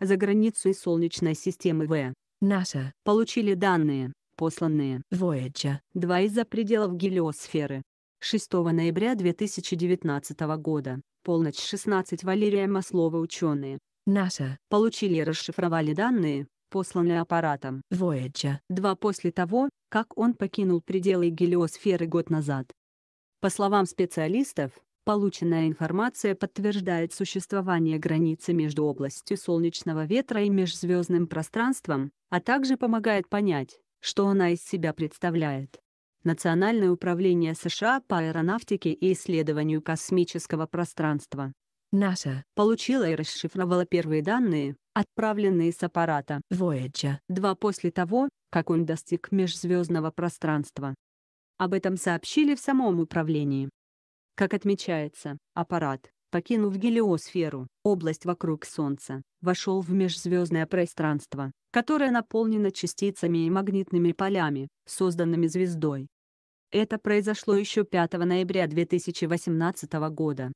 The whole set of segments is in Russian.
за границу Солнечной системы В. НАСА получили данные, посланные Voyager 2 из-за пределов гелиосферы. 6 ноября 2019 года, полночь 16 Валерия Маслова ученые НАСА получили и расшифровали данные, посланные аппаратом Voyager 2 после того, как он покинул пределы гелиосферы год назад. По словам специалистов, Полученная информация подтверждает существование границы между областью солнечного ветра и межзвездным пространством, а также помогает понять, что она из себя представляет. Национальное управление США по аэронавтике и исследованию космического пространства НАСА получила и расшифровала первые данные, отправленные с аппарата Voyager 2 после того, как он достиг межзвездного пространства. Об этом сообщили в самом управлении. Как отмечается, аппарат, покинув гелиосферу, область вокруг Солнца, вошел в межзвездное пространство, которое наполнено частицами и магнитными полями, созданными звездой. Это произошло еще 5 ноября 2018 года.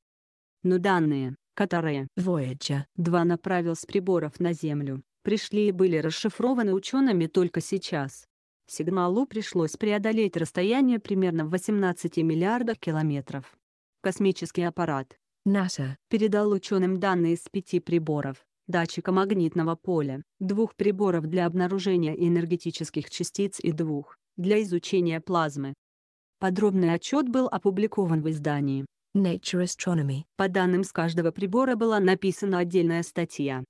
Но данные, которые Voyager 2 направил с приборов на Землю, пришли и были расшифрованы учеными только сейчас. Сигналу пришлось преодолеть расстояние примерно в 18 миллиардов километров космический аппарат НАСА передал ученым данные с пяти приборов, датчика магнитного поля, двух приборов для обнаружения энергетических частиц и двух для изучения плазмы. Подробный отчет был опубликован в издании Nature Astronomy. По данным с каждого прибора была написана отдельная статья.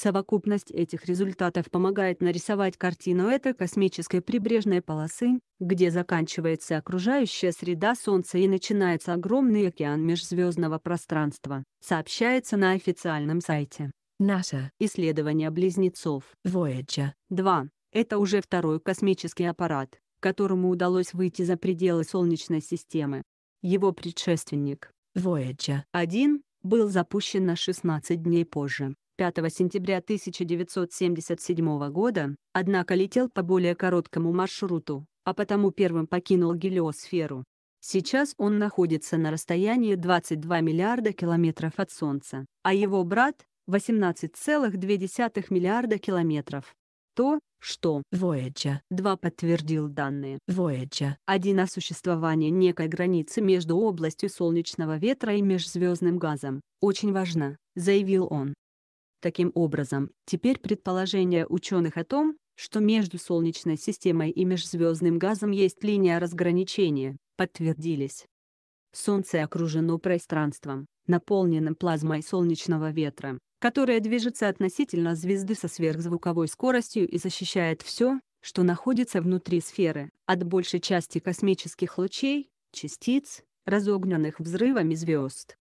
Совокупность этих результатов помогает нарисовать картину этой космической прибрежной полосы, где заканчивается окружающая среда Солнца и начинается огромный океан межзвездного пространства, сообщается на официальном сайте. НАСА. Исследование близнецов. Voyager. 2. Это уже второй космический аппарат, которому удалось выйти за пределы Солнечной системы. Его предшественник. Voyager. 1 был запущен на 16 дней позже. 5 сентября 1977 года, однако летел по более короткому маршруту, а потому первым покинул гелиосферу. Сейчас он находится на расстоянии 22 миллиарда километров от Солнца, а его брат — 18,2 миллиарда километров. То, что Voyager 2 подтвердил данные Voyager 1 о существовании некой границы между областью солнечного ветра и межзвездным газом, очень важно, заявил он. Таким образом, теперь предположение ученых о том, что между Солнечной системой и межзвездным газом есть линия разграничения, подтвердились. Солнце окружено пространством, наполненным плазмой солнечного ветра, которая движется относительно звезды со сверхзвуковой скоростью и защищает все, что находится внутри сферы, от большей части космических лучей, частиц, разогнанных взрывами звезд.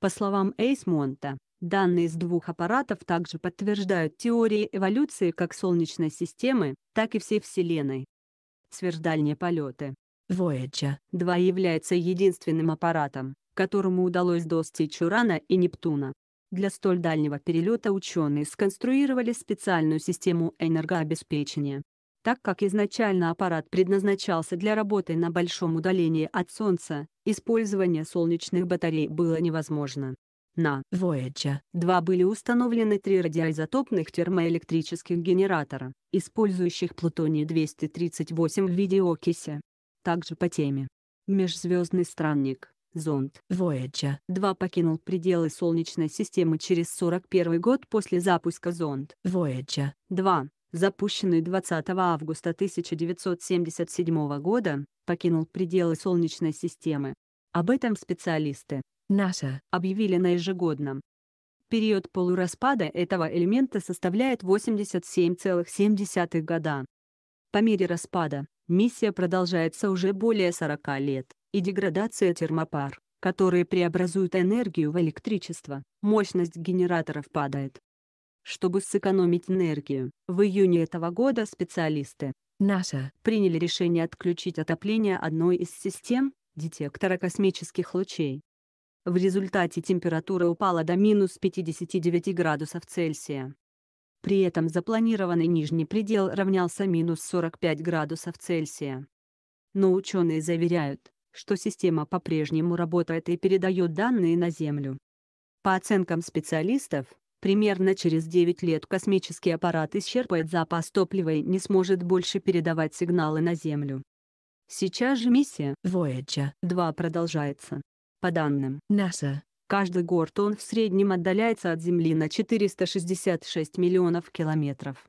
По словам Эйсмонта, Данные с двух аппаратов также подтверждают теории эволюции как Солнечной системы, так и всей Вселенной. Сверхдальние полеты. Voyager 2 является единственным аппаратом, которому удалось достичь Урана и Нептуна. Для столь дальнего перелета ученые сконструировали специальную систему энергообеспечения. Так как изначально аппарат предназначался для работы на большом удалении от Солнца, использование солнечных батарей было невозможно. На Voyager 2 были установлены три радиоизотопных термоэлектрических генератора, использующих плутоний-238 в виде окиси. Также по теме. Межзвездный странник зонд Voyager 2 покинул пределы Солнечной системы через 41 год после запуска зонд Voyager 2, запущенный 20 августа 1977 года, покинул пределы Солнечной системы. Об этом специалисты НАСА объявили на ежегодном. Период полураспада этого элемента составляет 87,7 года. По мере распада, миссия продолжается уже более 40 лет, и деградация термопар, которые преобразуют энергию в электричество, мощность генераторов падает. Чтобы сэкономить энергию, в июне этого года специалисты НАСА приняли решение отключить отопление одной из систем детектора космических лучей. В результате температура упала до минус 59 градусов Цельсия. При этом запланированный нижний предел равнялся минус 45 градусов Цельсия. Но ученые заверяют, что система по-прежнему работает и передает данные на Землю. По оценкам специалистов, примерно через 9 лет космический аппарат исчерпает запас топлива и не сможет больше передавать сигналы на Землю. Сейчас же миссия Voyager 2 продолжается. По данным НАСА, каждый гортон в среднем отдаляется от Земли на 466 миллионов километров.